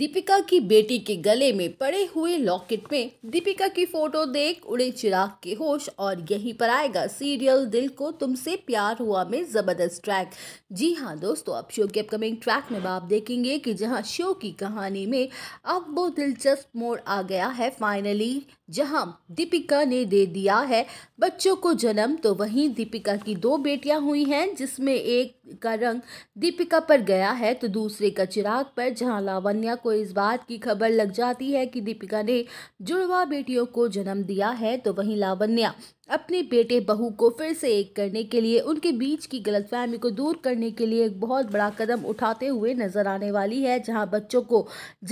दीपिका की बेटी के गले में पड़े हुए लॉकेट में दीपिका की फोटो देख उड़े चिराग के होश और यहीं पर आएगा सीरियल दिल को तुमसे प्यार हुआ में ज़बरदस्त ट्रैक जी हाँ दोस्तों अब शो के अपकमिंग ट्रैक में आप देखेंगे कि जहाँ शो की कहानी में अब वो दिलचस्प मोड़ आ गया है फाइनली जहाँ दीपिका ने दे दिया है बच्चों को जन्म तो वहीं दीपिका की दो बेटियां हुई हैं जिसमें एक का रंग दीपिका पर गया है तो दूसरे का चिराग पर जहाँ लावण्या को इस बात की खबर लग जाती है कि दीपिका ने जुड़वा बेटियों को जन्म दिया है तो वहीं लावण्या अपने बेटे बहू को फिर से एक करने के लिए उनके बीच की गलतफहमी को दूर करने के लिए एक बहुत बड़ा कदम उठाते हुए नजर आने वाली है जहां बच्चों को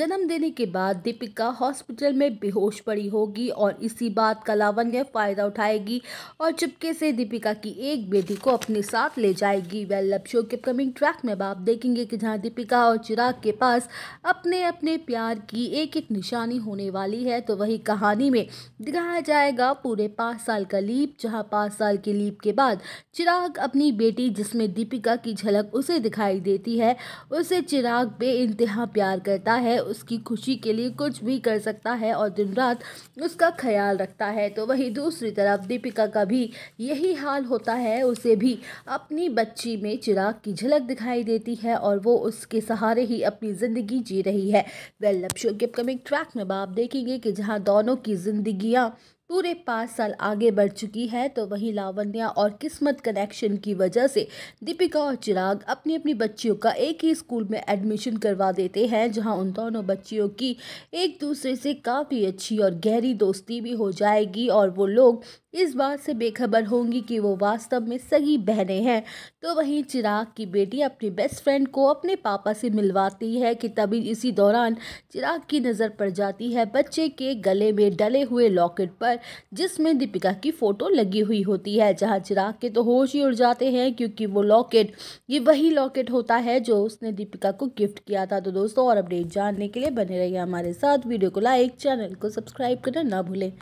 जन्म देने के बाद दीपिका हॉस्पिटल में बेहोश पड़ी होगी और इसी बात का लावण्य फ़ायदा उठाएगी और चुपके से दीपिका की एक बेटी को अपने साथ ले जाएगी वेल लव शो के अपकमिंग ट्रैक में आप देखेंगे कि जहाँ दीपिका और चिराग के पास अपने अपने प्यार की एक एक निशानी होने वाली है तो वही कहानी में दिखाया जाएगा पूरे पाँच साल का लीप जहां पाँच साल की लीप के बाद चिराग अपनी बेटी जिसमें दीपिका की झलक उसे दिखाई देती है उसे चिराग बे इंतहा प्यार करता है उसकी खुशी के लिए कुछ भी कर सकता है और दिन रात उसका ख्याल रखता है तो वहीं दूसरी तरफ दीपिका का भी यही हाल होता है उसे भी अपनी बच्ची में चिराग की झलक दिखाई देती है और वो उसके सहारे ही अपनी ज़िंदगी जी रही है वेल अब शो के अपकमिंग ट्रैक में आप देखेंगे कि जहाँ दोनों की ज़िंदगियाँ पूरे पाँच साल आगे बढ़ चुकी है तो वहीं लावण्या और किस्मत कनेक्शन की वजह से दीपिका और चिराग अपनी अपनी बच्चियों का एक ही स्कूल में एडमिशन करवा देते हैं जहां उन दोनों बच्चियों की एक दूसरे से काफ़ी अच्छी और गहरी दोस्ती भी हो जाएगी और वो लोग इस बात से बेखबर होंगी कि वो वास्तव में सगी बहनें हैं तो वहीं चिराग की बेटी अपनी बेस्ट फ्रेंड को अपने पापा से मिलवाती है कि तभी इसी दौरान चिराग की नज़र पड़ जाती है बच्चे के गले में डले हुए लॉकेट पर जिसमें दीपिका की फ़ोटो लगी हुई होती है जहाँ चिराग के तो होश ही उड़ जाते हैं क्योंकि वो लॉकेट ये वही लॉकेट होता है जो उसने दीपिका को गिफ्ट किया था तो दोस्तों और अपडेट जानने के लिए बने रहिए हमारे साथ वीडियो को लाइक चैनल को सब्सक्राइब करना ना भूलें